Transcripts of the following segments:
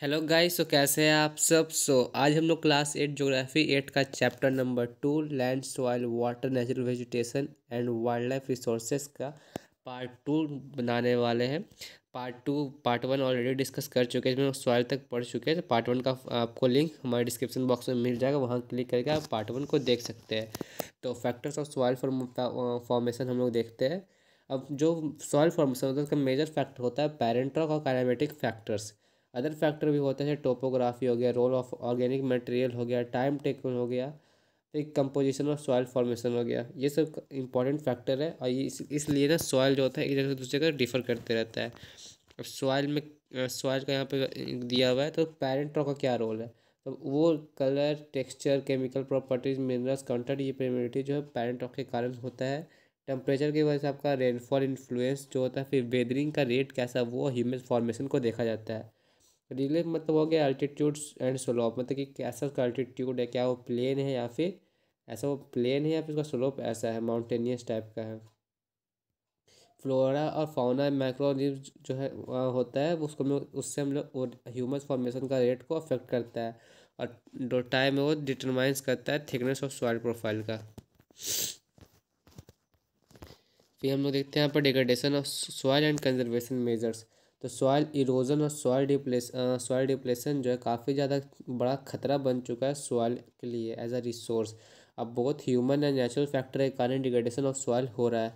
Hello guys so तो कैसे हैं आप सब सो so, आज हम लोग क्लास एट ज्योग्राफी एट का chapter number two land soil water natural vegetation and wild life resources का पार्ट टू बनाने वाले हैं part two part one already discuss कर चुके हैं इसमें सॉइल तक पढ़ चुके हैं तो पार्ट वन का आपको लिंक हमारे डिस्क्रिप्शन बॉक्स में मिल जाएगा वहाँ क्लिक करके आप पार्ट वन को देख सकते हैं तो फैक्टर्स ऑफ सॉइल फॉर्मेशन हम लोग देखते हैं अब जो सॉइल फॉर्मेशन होता है उसका मेजर फैक्टर होता है पैरेंट्रॉक और क्लाइमेटिक फैक्टर्स अदर फैक्टर भी होते हैं जैसे टोपोग्राफी हो गया रोल ऑफ ऑर्गेनिक मटेरियल हो गया टाइम टेकन हो गया फिर कंपोजिशन ऑफ सॉयल फॉर्मेशन हो गया ये सब इंपॉर्टेंट फैक्टर है और ये इस, इसलिए ना सॉयल जो होता है एक जगह से दूसरी जगह डिफर करते रहता है अब सॉयल में सॉयल का यहाँ पे दिया हुआ है तो पैरेंट रॉक का क्या रोल है तो वो colour texture chemical properties minerals content ये प्रेमिटी जो है पैरेंट रॉक के कारण होता है टेम्परेचर की वजह से आपका रेनफॉल इन्फ्लुएंस जो होता है फिर वेदरिंग का रेट कैसा वो ह्यूमन फॉर्मेशन को देखा जाता है रिले मतलब हो गया अल्टीट्यूड एंड स्लोप मतलब कि कैसा उसका अल्टीट्यूड है क्या वो प्लेन है या फिर ऐसा वो प्लेन है या फिर उसका स्लोप ऐसा है माउंटेनियस टाइप का है फ्लोरा और फाउना माइक्रोलिव जो है होता है उसको में उससे हम लोग ह्यूमस फॉर्मेशन का रेट को अफेक्ट करता है और टाइम है वो डिटरमाइंस करता है थिकनेस ऑफ सॉइल प्रोफाइल का फिर हम लोग देखते हैं यहाँ पर degradation of soil and conservation measures तो सॉयल इरोजन और सॉयल डिप्लेस सॉयल डिप्लेसन जो है काफ़ी ज़्यादा बड़ा खतरा बन चुका है सॉयल के लिए एज अ रिसोर्स अब बहुत ह्यूमन एंड नेचुरल फैक्टर के कारण डिग्रेडेशन ऑफ सॉयल हो रहा है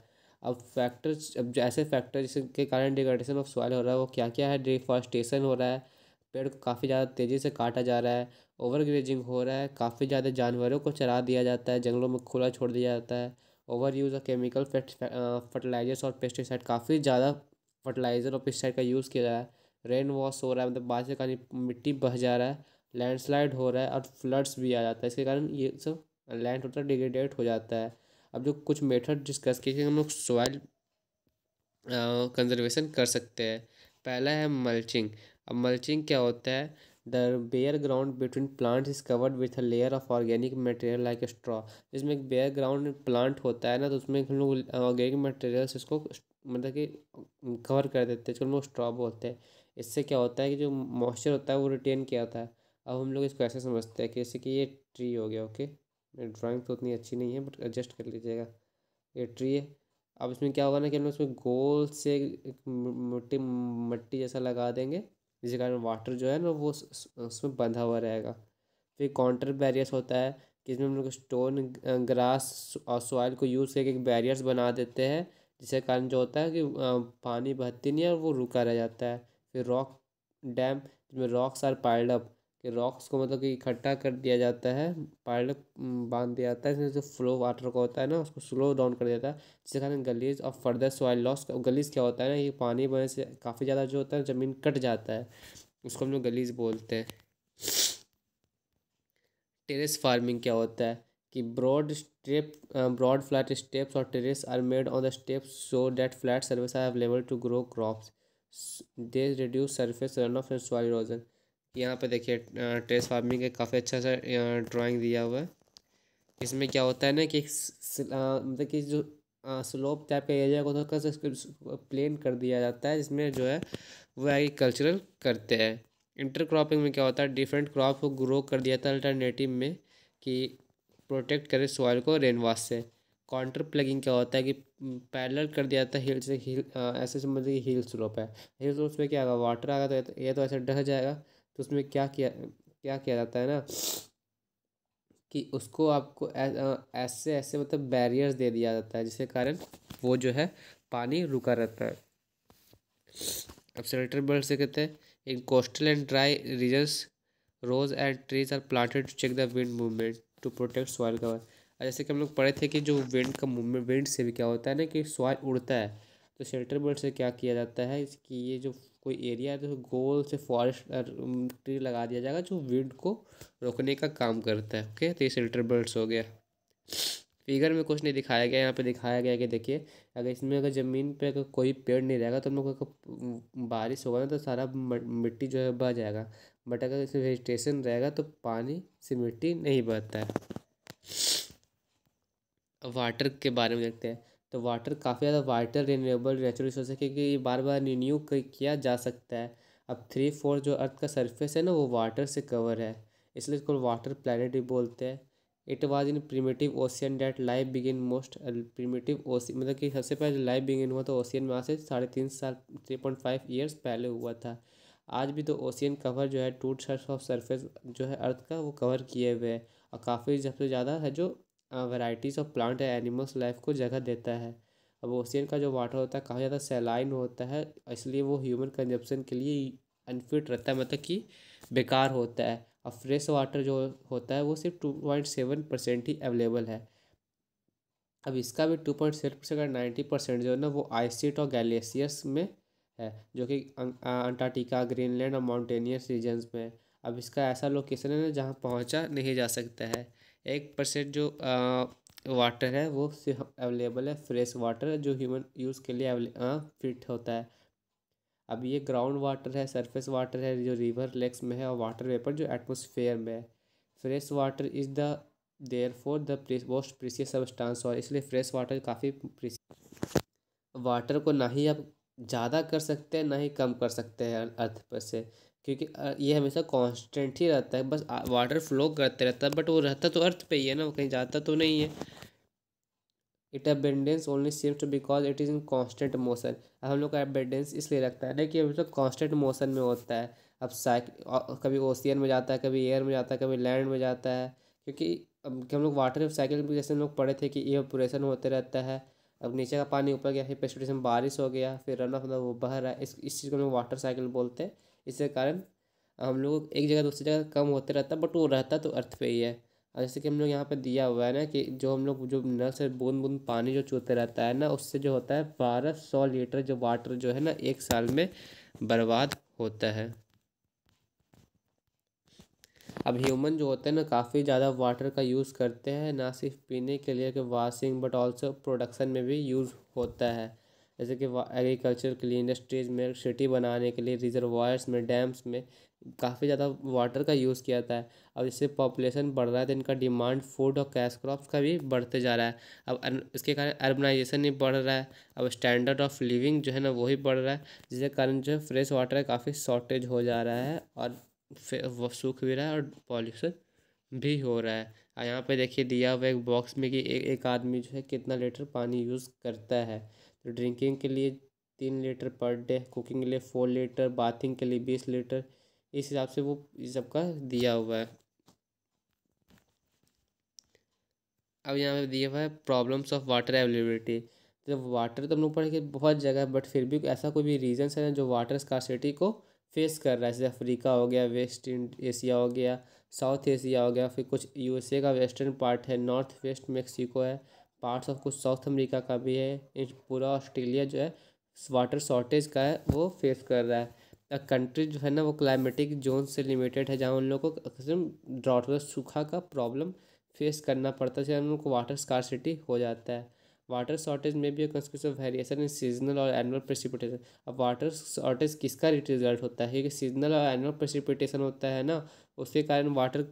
अब फैक्टर्स अब ऐसे फैक्टर जिसके कारण डिग्रेडेशन ऑफ सॉयल हो रहा है वो क्या क्या है डिफॉरस्टेशन हो रहा है पेड़ को काफ़ी ज़्यादा तेज़ी से काटा जा रहा है ओवर ग्रेजिंग हो रहा है काफ़ी ज़्यादा जानवरों को चरा दिया जाता है जंगलों में खुला छोड़ दिया जाता है over use of chemical fertilizers और पेस्टिसाइड काफ़ी ज़्यादा फर्टिलाइज़र और पेस्टिसाइड का यूज़ किया जा रहा है रेन वॉश हो रहा है मतलब बारिश के कारण मिट्टी बह जा रहा है लैंडस्लाइड हो रहा है और फ्लड्स भी आ जाता है इसके कारण ये सब लैंड होता है डिग्रेडेट हो जाता है अब जो कुछ मेथड डिस्कस किए हम लोग सॉइल कंजर्वेशन कर सकते हैं पहला है मल्चिंग अब मल्चिंग क्या होता है the bare ground between plants is covered with a layer of organic material like straw जिसमें एक बेयर ग्राउंड प्लांट होता है ना तो उसमें हम लोग ऑर्गेनिक मटेरियल इसको मतलब कि कवर कर देते हैं जो हम लोग स्ट्रॉ बोलते हैं इससे क्या होता है कि जो मॉइस्चर होता है वो रिटेन किया होता है अब हम लोग इसको ऐसे समझते हैं कि जैसे कि ये ट्री हो गया ओके ड्राइंग तो उतनी अच्छी नहीं है बट एडजस्ट कर लीजिएगा ये ट्री है अब इसमें क्या होगा ना कि हम लोग इसमें गोल से मिट्टी मिट्टी जैसा लगा देंगे जिसके कारण वाटर जो है ना वो उसमें बंधा हुआ रहेगा फिर काउंटर बैरियर्स होता है कि इसमें हम लोग स्टोन ग्रास और सॉइल को यूज़ करके बैरियर्स बना देते हैं जिसके कारण जो होता है कि पानी बहती नहीं है और वो रुका रह जाता है फिर रॉक डैम जिसमें रॉक्स आर पाइल्ड अप कि रॉक्स को मतलब कि इकट्ठा कर दिया जाता है पाइल्ड अप बांध दिया जाता है इसमें जो फ्लो वाटर का होता है ना उसको स्लो डाउन कर जाता है जिसके कारण गलीज और फर्दर सॉइल लॉस गलीज क्या होता है ना ये पानी बहने से काफ़ी ज़्यादा जो होता है ज़मीन कट जाता है उसको हम लोग गलीज बोलते हैं टेरेस फार्मिंग क्या होता है कि broad step broad flat steps और terrace are made on the steps so that flat surface are available to grow crops they reduce surface run off and soil erosion यहाँ पर देखिए टेरेस फार्मिंग का काफ़ी अच्छा सा ड्राॅइंग uh, दिया हुआ है इसमें क्या होता है ना कि uh, मतलब कि जो स्लोप uh, टाइप का एरिया को थोड़ा सा प्लेन कर दिया जाता है जिसमें जो है वो एग्रीकल्चरल करते हैं इंटर क्रॉपिंग में क्या होता है डिफरेंट क्रॉप को ग्रो कर दिया जाता है अल्टरनेटिव में कि प्रोटेक्ट करे सॉइल को रेन वाश से काउंटर प्लगिंग क्या होता है कि पैरेलल हम्म, कर दिया जाता है हिल से हिल ऐसे समझ लीजिए हिल स्लोप है हिल स्लोप में क्या होगा वाटर आएगा तो ये तो, ये तो ऐसे ढह जाएगा तो उसमें क्या किया क्या किया जाता है ना कि उसको आपको ऐसे ऐसे मतलब बैरियर्स दे दिया जाता है जिसके कारण वो जो है पानी रुका रहता है अब सेल्टर बर्ड से कहते हैं in coastal and dry regions rows and trees are planted to check the wind movement to protect soil cover जैसे कि हम लोग पढ़े थे कि जो विंड का मूवमेंट विंड से भी क्या होता है ना कि सॉइल उड़ता है तो शेल्टर बोर्ड से क्या किया जाता है कि ये जो कोई एरिया है तो गोल से फॉरेस्ट ट्री um, लगा दिया जाएगा जो विंड को रोकने का काम करता है ओके तो ये शेल्टर बर्ड्स हो गया फिगर में कुछ नहीं दिखाया गया यहाँ पे दिखाया गया कि देखिए अगर इसमें अगर ज़मीन पे अगर कोई पेड़ नहीं रहेगा तो हम लोग अगर बारिश होगा ना तो सारा मिट्टी जो है बह जाएगा बट अगर इसमें वेजिटेशन रहेगा तो पानी से मिट्टी नहीं बहता है वाटर के बारे में देखते हैं तो वाटर काफ़ी ज़्यादा वाटर रिन्यूएबल नेचुरल रिसोर्स है क्योंकि ये बार बार रिन्यू किया जा सकता है अब थ्री फोर जो अर्थ का सरफेस है ना वो वाटर से कवर है इसलिए इसको वाटर प्लानट भी बोलते हैं it was in primitive ocean that life begin most primitive ocean मतलब कि सबसे पहले जो लाइव बिगिन हुआ था ओशियन में आज से साढ़े तीन साल थ्री पॉइंट फाइव ईयर्स पहले हुआ था आज भी तो ओशियन कवर जो है टू थर्ड्स ऑफ सरफेस जो है अर्थ का वो कवर किए हुए हैं और काफ़ी सबसे ज़्यादा है जो वैराइटीज़ ऑफ प्लांट है एनिमल्स लाइफ को जगह देता है अब ओशियन का जो वाटर होता है काफ़ी ज़्यादा सेलाइन होता है इसलिए वो ह्यूमन कंजप्शन के लिए अनफिट रहता है मतलब कि बेकार होता है और फ्रेश वाटर जो होता है वो सिर्फ टू पॉइंट सेवन परसेंट ही अवेलेबल है अब इसका भी टू पॉइंट सेवन परसेंट का नाइन्टी परसेंट जो है ना वो आइसिट और गैलेशियस में है जो कि अंटार्कटिका ग्रीनलैंड अं, और माउंटेनियस रीजन्स में है अब इसका ऐसा लोकेशन है ना जहाँ पहुँचा नहीं जा सकता है एक परसेंट जो आ, वाटर है वो सिर्फ अवेलेबल है फ्रेश वाटर जो ह्यूमन यूज़ के लिए फिट होता है अब ये ग्राउंड वाटर है सरफेस वाटर है जो रिवर लेक्स में है और वाटर वेपर जो एटमोसफेयर में है fresh water is the therefore the most precious substance और इसलिए फ्रेश वाटर काफ़ी वाटर को ना ही आप ज़्यादा कर सकते हैं ना ही कम कर सकते हैं अर्थ पर से क्योंकि ये हमेशा कॉन्स्टेंट ही रहता है बस वाटर फ्लो करते रहता है बट वो रहता तो अर्थ पे ही है ना वो कहीं जाता तो नहीं है it abundance only to because it is in constant motion अब हम लोग का अबेंडेंस इसलिए रखता है ना कि अभी तो कॉन्स्टेंट मोशन में होता है अब साइक कभी ओशियन में जाता है कभी एयर में जाता है कभी लैंड में जाता है क्योंकि अब हम लोग वाटर साइकिल में जैसे हम लोग पढ़े थे कि एवोपोरेशन होते रहता है अब नीचे का पानी ऊपर गया फिर प्रेसिपिटेशन बारिश हो गया फिर रन ऑफ मतलब वो बह रहा है इस इस चीज़ को हम लोग वाटर साइकिल बोलते हैं इसके कारण हम लोग एक जगह दूसरी जगह कम होते रहता है बट वो रहता तो अर्थ पे ही है और जैसे कि हम लोग यहाँ पर दिया हुआ है ना कि जो हम लोग जो नल से बूंद बूंद पानी जो चूते रहता है ना उससे जो होता है बारह सौ लीटर जो वाटर जो है ना एक साल में बर्बाद होता है अब ह्यूमन जो होते हैं ना काफ़ी ज़्यादा वाटर का यूज़ करते हैं ना सिर्फ पीने के लिए कि वाशिंग बट ऑल्सो प्रोडक्शन में भी यूज़ होता है जैसे कि एग्रीकल्चर के लिए इंडस्ट्रीज़ में सिटी बनाने के लिए रिजर्वायर्स में डैम्स में काफ़ी ज़्यादा वाटर का यूज़ किया जाता है अब इससे पॉपुलेशन बढ़ रहा है तो इनका डिमांड फूड और कैश क्रॉप्स का भी बढ़ते जा रहा है अब इसके कारण अर्बनाइजेशन भी बढ़ रहा है अब स्टैंडर्ड ऑफ लिविंग जो है ना वही बढ़ रहा है जिसके कारण जो है फ्रेश वाटर है काफ़ी शॉर्टेज हो जा रहा है और सूख भी रहा है और पॉल्यूशन भी हो रहा है यहाँ पे देखिए दिया हुआ एक बॉक्स में कि एक एक आदमी जो है कितना लीटर पानी यूज़ करता है तो ड्रिंकिंग के लिए तीन लीटर पर डे कुकिंग के लिए फोर लीटर बाथिंग के लिए बीस लीटर इस हिसाब से वो इस सबका दिया हुआ है अब यहाँ पे दिया हुआ है प्रॉब्लम्स ऑफ वाटर अवेलेबिलिटी तो वाटर तो हम लोग पढ़े कि बहुत जगह है बट फिर भी ऐसा कोई भी रीजन्स है जो वाटर स्कॉसिटी को फेस कर रहा है जैसे अफ्रीका हो गया वेस्ट एशिया हो गया साउथ एशिया हो गया फिर कुछ यूएसए का वेस्टर्न पार्ट है नॉर्थ वेस्ट मेक्सिको है पार्ट्स ऑफ कुछ साउथ अमेरिका का भी है पूरा ऑस्ट्रेलिया जो है वाटर शॉर्टेज का है वो फेस कर रहा है कंट्री जो है ना वो क्लाइमेटिक जोन से लिमिटेड है जहाँ उन लोगों को अक्सर ड्रॉट सूखा का प्रॉब्लम फेस करना पड़ता है जहाँ उनको वाटर स्कारसिटी हो जाता है वाटर शॉर्टेज में भी consequence of variation in seasonal और एनुअल प्रेसिपिटेशन अब वाटर शॉर्टेज किसका रिजल्ट होता है क्योंकि सीजनल और एनुअल प्रेसिपिटेशन होता है ना उसके कारण वाटर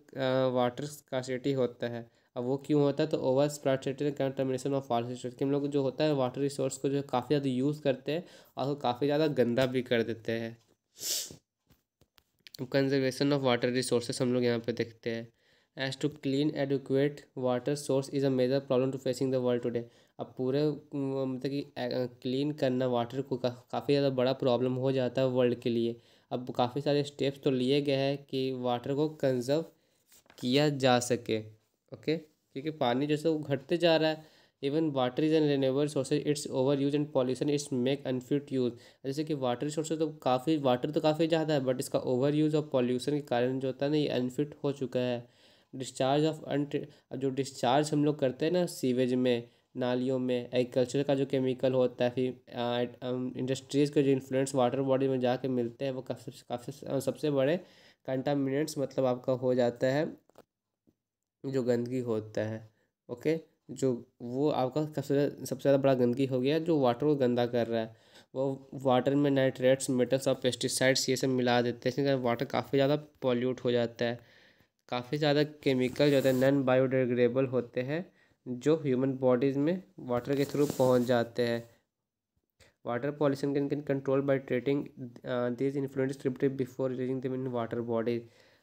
वाटर स्कारसिटी होता है अब वो क्यों होता है तो ओवर स्प्राटेटेड कंटामिनेशन ऑफ वाटर रिसोर्स कि हम लोग जो होता है वाटर रिसोर्स को जो काफ़ी ज़्यादा यूज़ करते हैं और काफ़ी ज़्यादा गंदा भी कर देते हैं कंजर्वेशन ऑफ वाटर रिसोर्सेस हम लोग यहाँ पे देखते हैं access to clean adequate water source is a major problem to facing the world today अब पूरे मतलब कि क्लीन करना वाटर को का, काफ़ी ज़्यादा बड़ा प्रॉब्लम हो जाता है वर्ल्ड के लिए अब काफ़ी सारे स्टेप्स तो लिए गए हैं कि वाटर को कंजर्व किया जा सके ओके क्योंकि पानी जैसे वो घटते जा रहा है even water is and renewable sources its over use and pollution its make unfit use जैसे कि वाटर रिसोर्स तो काफ़ी वाटर तो काफ़ी ज़्यादा है बट इसका ओवर यूज़ और पॉल्यूशन के कारण जो होता है ना ये अनफिट हो चुका है डिस्चार्ज ऑफ अन जो डिस्चार्ज हम लोग करते हैं ना सीवेज में नालियों में एग्रीकल्चर का जो केमिकल होता है फिर इंडस्ट्रीज़ um, के जो इन्फ्लुएंस वाटर बॉडी में जाके मिलते हैं वो काफ़ी काफ़ी सबसे बड़े कंटामिनेंट्स मतलब आपका हो जाता है जो गंदगी होता है ओके जो वो आपका सबसे ज़्यादा सबसे ज़्यादा बड़ा गंदगी हो गया जो वाटर को गंदा कर रहा है वो वाटर में नाइट्रेट्स मेटल्स और पेस्टिसाइड्स ये सब मिला देते हैं इसके कारण वाटर काफ़ी ज़्यादा पॉल्यूट हो जाता है काफ़ी ज़्यादा केमिकल जो होते हैं नॉन बायोडिग्रेडेबल होते हैं जो ह्यूमन बॉडीज़ में वाटर के थ्रू पहुंच जाते हैं water pollution can can control by treating this influence before releasing them water bodies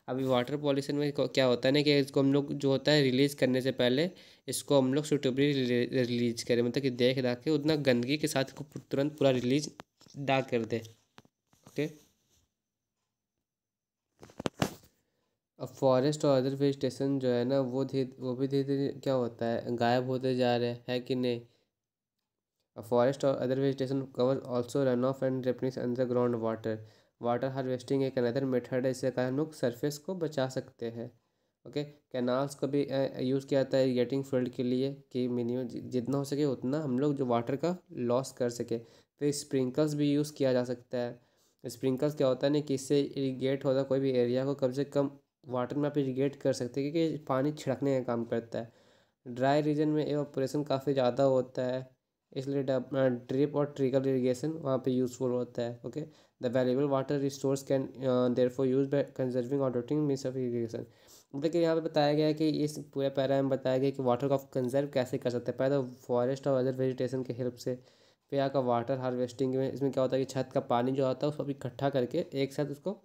अभी वाटर पॉल्यूशन में क्या होता है ना कि इसको हम लोग जो होता है रिलीज़ करने से पहले इसको हम लोग सुटेबली रिलीज करें मतलब कि देख दाख के उतना गंदगी के साथ तुरंत पूरा रिलीज ना कर दे ओके अब फॉरेस्ट और अदर वेजिटेशन जो है ना वो धीरे वो भी धीरे धीरे क्या होता है गायब होते जा रहे हैं है कि नहीं फॉरेस्ट और other vegetation cover also run off and replenish ground water water harvesting एक अनदर मेथड है इसके कारण लोग सरफेस को बचा सकते हैं ओके कैनाल्स को भी यूज़ किया जाता है इरीगेटिंग फील्ड के लिए कि मिनिमम जितना हो सके उतना हम लोग जो वाटर का लॉस कर सके फिर स्प्रिंकल्स भी यूज़ किया जा सकता है स्प्रिंकल्स क्या होता है ना कि इससे इरीगेट होता कोई भी एरिया को कम से कम वाटर में आप इरीगेट कर सकते हैं क्योंकि पानी छिड़कने का काम करता है ड्राई रीजन में एवोपोरेशन काफ़ी ज़्यादा होता है इसलिए ड्रिप और ट्रिकल इरीगेशन वहाँ पे यूज़फुल होता है okay The valuable water resource can uh, therefore use by conserving or adopting means of irrigation. मतलब कि यहाँ पे बताया गया है कि इस पूरे पैरा में बताया गया कि वाटर को आप कंजर्व कैसे कर सकते हैं पहले फॉरेस्ट तो और अदर वेजिटेशन के हेल्प से फिर आपका वाटर हार्वेस्टिंग में इसमें क्या होता है कि छत का पानी जो आता है उसको इकट्ठा करके एक साथ उसको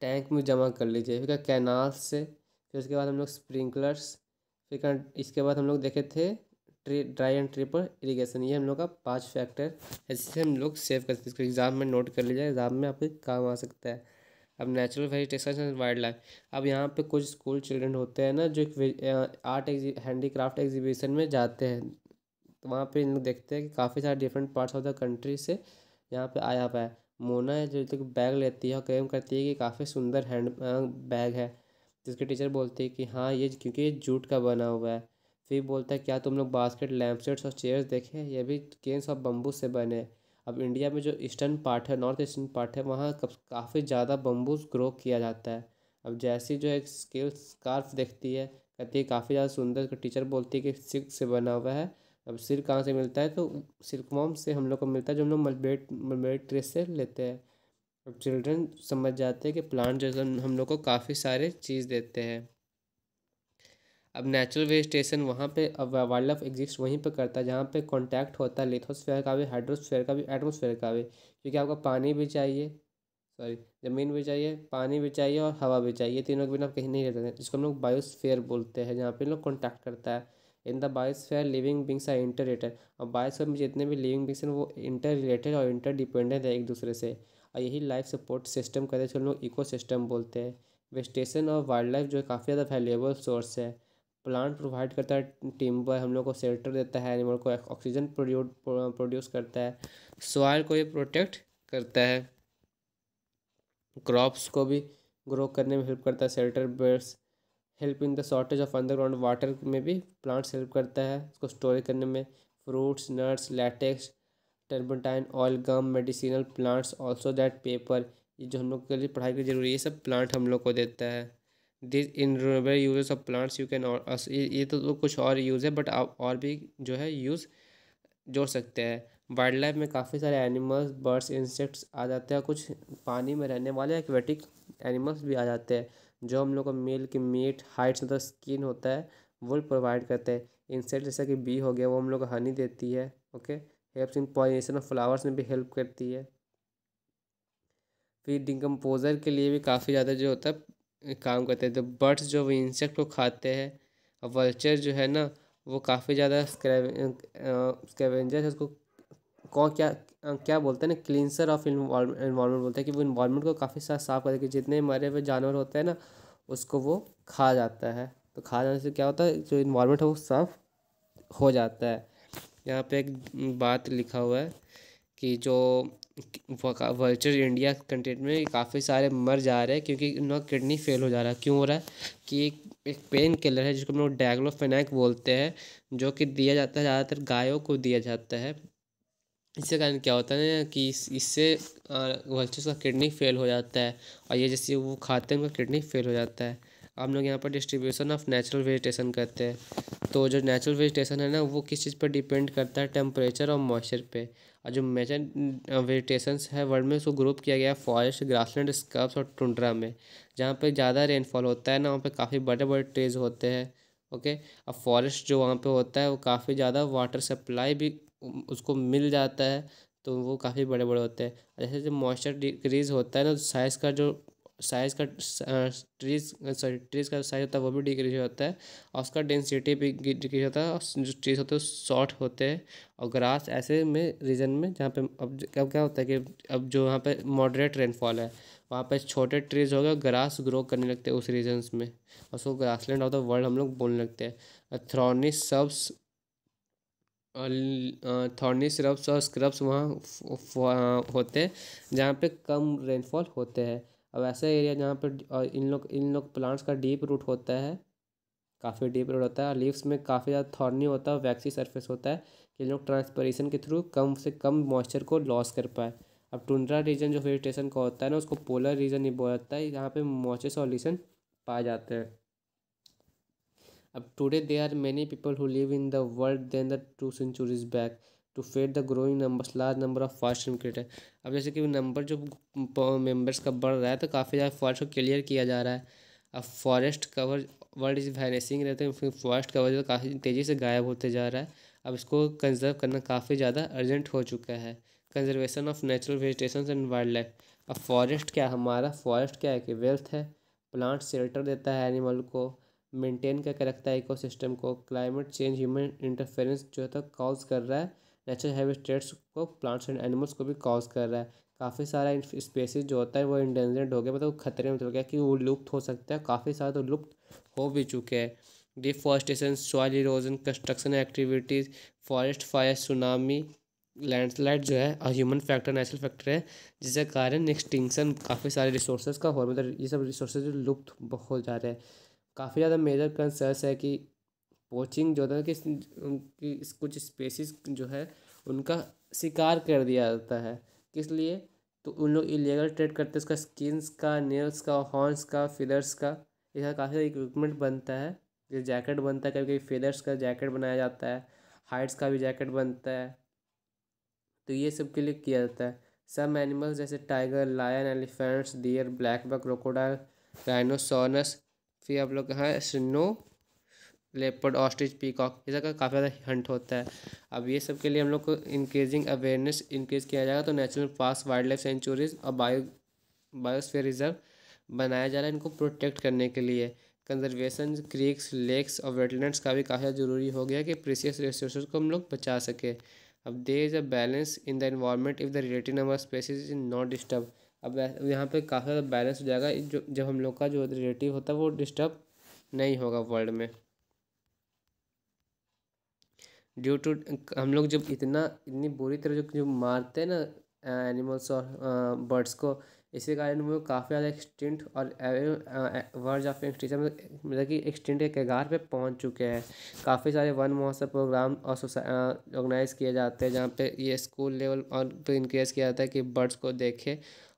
टैंक में जमा कर लीजिए फिर क्या कैनाल से फिर उसके बाद हम लोग स्प्रिंकलर्स फिर इसके बाद हम लोग देखे थे tree dry and trickle irrigation ये हम लोग का पाँच फैक्टर है जिससे हम लोग सेव करते हैं इसको एग्जाम में नोट कर लीजिए एग्जाम में आपके काम आ सकता है अब natural vegetation and wild wildlife अब यहाँ पे कुछ स्कूल चिल्ड्रन होते हैं ना जो एक आर्ट एग्जी हैंडीक्राफ्ट एग्जीबिशन में जाते हैं तो वहाँ पर इन लोग देखते हैं कि काफ़ी सारे different parts of the country से यहाँ पर आया हुआ है मोना है जो तो बैग लेती है और क्लेम करती है कि काफ़ी सुंदर हैंड बैग है जिसके टीचर बोलते हैं कि हाँ ये क्योंकि ये जूट का बना हुआ है फिर बोलता है क्या तुम लोग बास्केट लैम्प सेट्स और चेयर्स देखे ये भी केन्स और बम्बू से बने अब इंडिया में जो ईस्टर्न पार्ट है नॉर्थ ईस्टर्न पार्ट है वहाँ काफ़ी ज़्यादा बम्बूज ग्रो किया जाता है अब जैसी जो एक स्केल स्कार्फ देखती है कहती है काफ़ी ज़्यादा सुंदर तो टीचर बोलती है कि सिल्क से बना हुआ है अब सिल्क कहाँ से मिलता है तो सिल्क मॉम से हम लोग को मिलता है जो हम लोग मलबेट मलबेट ट्रेस से लेते हैं अब चिल्ड्रन समझ जाते हैं कि प्लांट जो हम लोग को काफ़ी सारे चीज़ देते हैं अब नेचुरल स्टेशन वहाँ पे अब वाइल्ड लाइफ एग्जिस्ट वहीं पे करता है जहाँ पे कांटेक्ट होता है लिथोस्फेयर का भी हाइड्रोस्फेयर का भी एटमोसफेयर का भी क्योंकि आपको पानी भी चाहिए सॉरी ज़मीन भी चाहिए पानी भी चाहिए और हवा भी चाहिए तीनों के बिना आप कहीं नहीं रहते हैं जिसको हम लोग बायोस्फेयर बोलते हैं जहाँ पे लोग कॉन्टैक्ट करता है in the biosphere living beings are interrelated और बायोस्फेयर में जितने भी लिविंग बिंग्स हैं वो इंटर रिलेटेड और इंटर डिपेंडेंट है एक दूसरे से और यही लाइफ सपोर्ट सिस्टम कहते हैं हम लोग इको बोलते हैं वेजिटेशन और वाइल्ड लाइफ जो काफ़ी ज़्यादा वैल्यूएबल सोर्स है प्लांट प्रोवाइड करता है टिम्बर हम लोग को शेल्टर देता है एनिमल को ऑक्सीजन प्रोड्यूस करता है सॉइल को ये प्रोटेक्ट करता है क्रॉप्स को भी ग्रो करने में हेल्प करता है shelter beds help in the shortage of underground water में भी प्लांट्स हेल्प करता है उसको स्टोर करने में fruits nuts latex turpentine oil gum medicinal plants also that paper ये जो हम लोग के लिए पढ़ाई के लिए जरूरी है सब प्लांट हम लोग को देता है this in rubber use of plants you can ये तो, तो कुछ और यूज़ है बट आप और भी जो है यूज़ जोड़ सकते हैं वाइल्ड लाइफ में काफ़ी सारे एनिमल्स बर्ड्स इंसेक्ट्स आ जाते हैं कुछ पानी में रहने वाले एक्वेटिक एनिमल्स भी आ जाते हैं जो हम लोग को मेल की मीट हाइट्स मतलब स्किन होता है वो प्रोवाइड करते हैं इंसेक्ट जैसा कि बी हो गया वो हम लोग को हनी देती है okay helps in pollination of flowers में भी हेल्प करती है फिर डिकम्पोजर के लिए भी काफ़ी ज़्यादा जो होता है काम करते हैं तो बर्ड्स जो वो इंसेक्ट को खाते हैं और वल्चर जो है ना वो काफ़ी ज़्यादा स्कैवेंजर उसको कौन क्या क्या बोलते हैं ना क्लिनसर ऑफ इन्वायरमेंट बोलते हैं कि वो इन्वायरमेंट को काफ़ी सारा साफ करते हैं कि जितने मरे हुए जानवर होते हैं ना उसको वो खा जाता है तो खा जाने से क्या होता है जो इन्वायरमेंट है वो साफ हो जाता है यहाँ पे एक बात लिखा हुआ है कि जो वर्चुअल इंडिया कंटेंट में काफ़ी सारे मर जा रहे हैं क्योंकि उनका किडनी फेल हो जा रहा है क्यों हो रहा है कि एक एक पेन किलर है जिसको हम लोग डैग्लोफेनैक बोलते हैं जो कि दिया जाता है ज़्यादातर गायों को दिया जाता है इसके कारण क्या होता है ना कि इससे वर्चुअल का किडनी फेल हो जाता है और ये जैसे वो खाते हैं उनका किडनी फेल हो जाता है हम लोग यहाँ पर डिस्ट्रीब्यूशन ऑफ नेचुरल वेजिटेशन करते हैं तो जो नेचुरल वेजिटेशन है ना वो किस चीज़ पर डिपेंड करता है टेम्परेचर और मॉइस्चर पे और जो मेजर वेजिटेशन है वर्ल्ड में उसको ग्रुप किया गया है फॉरेस्ट ग्रासलैंड स्कर्ब्स और टुंड्रा में जहाँ पर ज़्यादा रेनफॉल होता है ना वहाँ पर काफ़ी बड़े बड़े ट्रीज होते हैं ओके अब फॉरेस्ट जो वहाँ पर होता है वो काफ़ी ज़्यादा वाटर सप्लाई भी उसको मिल जाता है तो वो काफ़ी बड़े बड़े होते हैं जैसे जो मॉइस्चर डिक्रीज़ होता है ना तो साइज़ का जो साइज़ का ट्रीज सॉरी ट्रीज का साइज होता है वो भी डिक्रीज होता है और उसका डेंसिटी भी डिक्रीज होता है और जो ट्रीज होते हैं शॉर्ट होते हैं और ग्रास ऐसे में रीजन में जहाँ पे अब अब क्या होता है कि अब जो वहाँ पे मॉडरेट रेनफॉल है वहाँ पे छोटे ट्रीज हो गए ग्रास ग्रो करने लगते हैं उस रीजन्स में और उसको लैंड ऑफ द वर्ल्ड हम लोग बोलने लगते हैं थ्रॉनी सब्स थॉर्नी सिरप्स और स्क्रब्स uh, वहाँ होते हैं जहाँ पे कम रेनफॉल होते हैं अब ऐसा एरिया जहाँ पर इन लोग इन लोग प्लांट्स का डीप रूट होता है काफ़ी डीप रूट होता है और लीव्स में काफ़ी ज़्यादा थॉर्नी होता है वैक्सी सरफेस होता है कि लोग ट्रांसपरेशन के थ्रू कम से कम मॉइस्चर को लॉस कर पाए अब टुंड्रा रीजन जो वेजिटेशन का होता है ना उसको पोलर रीजन ही बोला जाता है यहाँ पे मॉइस्चर सॉल्यूशन पाए जाते हैं अब today there are many people who live in the world than the two centuries back to feed the growing number large number of forest creator अब जैसे कि नंबर जो मेम्बर्स का बढ़ रहा है तो काफ़ी ज़्यादा फॉरेस्ट को क्लियर किया जा रहा है अब forest cover world is vanishing रहते हैं फिर फॉरेस्ट कवर जो काफ़ी तेज़ी से गायब होते जा रहा है अब इसको कंजर्व करना काफ़ी ज़्यादा अर्जेंट हो चुका है conservation of natural vegetation and wild wildlife अब फॉरेस्ट क्या हमारा फॉरेस्ट क्या है कि वेल्थ है प्लांट शेल्टर देता है एनिमल को मेंटेन करके रखता है इकोसिस्टम को क्लाइमेट चेंज ह्यूमन इंटरफेरेंस जो है तो कॉज कर रहा है नेचुरल हैबिटेट्स को प्लांट्स एंड एनिमल्स को भी कॉज कर रहा है काफ़ी सारा स्पेसिस जो होता है वो इंडेंजर्ड हो गया मतलब खतरे में चल गया कि वो लुप्त हो सकता है काफ़ी सारे तो लुप्त हो भी चुके हैं deforestation soil erosion construction activities forest fire tsunami landslide जो है और ह्यूमन फैक्टर नेचुरल फैक्टर है जिसके कारण एक्सटिंक्शन काफ़ी सारे रिसोर्सेज का हो मतलब ये सब रिसोर्सेज लुप्त हो जा रहे हैं काफ़ी ज़्यादा मेजर कंसर्स है कि पोचिंग जो होता है कि उनकी कुछ स्पेसिस जो है उनका शिकार कर दिया जाता है किस लिए तो उन लोग इलीगल ट्रेड करते हैं उसका स्किन्स का नेल्स का हॉर्न्स का फिदर्स का इसका काफ़ी सारा इक्विपमेंट बनता है जैसे जैकेट बनता है कभी कभी फेदर्स का जैकेट बनाया जाता है हाइट्स का भी जैकेट बनता है तो ये सब के लिए किया जाता है सब एनिमल्स जैसे tiger lion elephants deer blackbuck crocodile rhinoceros फिर आप लोग कहाँ स्नो लेपर्ड ऑस्ट्रिच पीकॉक इस का काफ़ी ज़्यादा हंट होता है अब ये सब के लिए हम लोग को इंक्रीजिंग अवेयरनेस इंक्रीज किया जाएगा तो natural park wildlife sanctuaries और बायो बायोस्फेयर रिजर्व बनाया जा रहा है इनको प्रोटेक्ट करने के लिए कंजर्वेशन क्रीक्स लेक्स और वेटलैंड का भी काफ़ी ज़रूरी हो गया कि प्रीसियस रिसोर्स को हम लोग बचा सके अब there is a balance in the environment if the relative number species is not disturb अब यहाँ पे काफ़ी ज़्यादा बैलेंस हो जाएगा जो जब हम लोग का जो रिलेटिव होता है वो डिस्टर्ब नहीं होगा वर्ल्ड में ड्यू टू हम लोग जब इतना इतनी बुरी तरह जो जो मारते हैं ना एनिमल्स और बर्ड्स को इसी कारण वो काफ़ी ज़्यादा एक्सटेंट और वर्ड्स ऑफ एक्सटेंशन मतलब कि एक्सटेंट के कगार पे पहुंच चुके हैं काफ़ी सारे वन महोत्सव प्रोग्राम और ऑर्गेनाइज किए जाते हैं जहाँ पे ये स्कूल लेवल और इनक्रेज तो किया जाता है कि बर्ड्स को देखें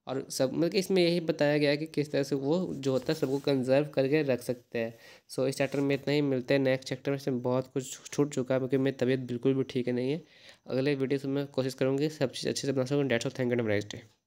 और सब मतलब कि इसमें यही बताया गया है कि किस तरह से वो जो होता है सबको कंजर्व करके रख सकते हैं सो so, इस चैप्टर में इतना ही मिलता है नेक्स्ट चैप्टर में से बहुत कुछ छूट चुका है क्योंकि मेरी तबीयत बिल्कुल भी ठीक है नहीं है अगले वीडियो से मैं कोशिश करूँगी सब चीज़ अच्छे से बना सकूँ डेट्स ऑफ थैंक यू नमराइज डे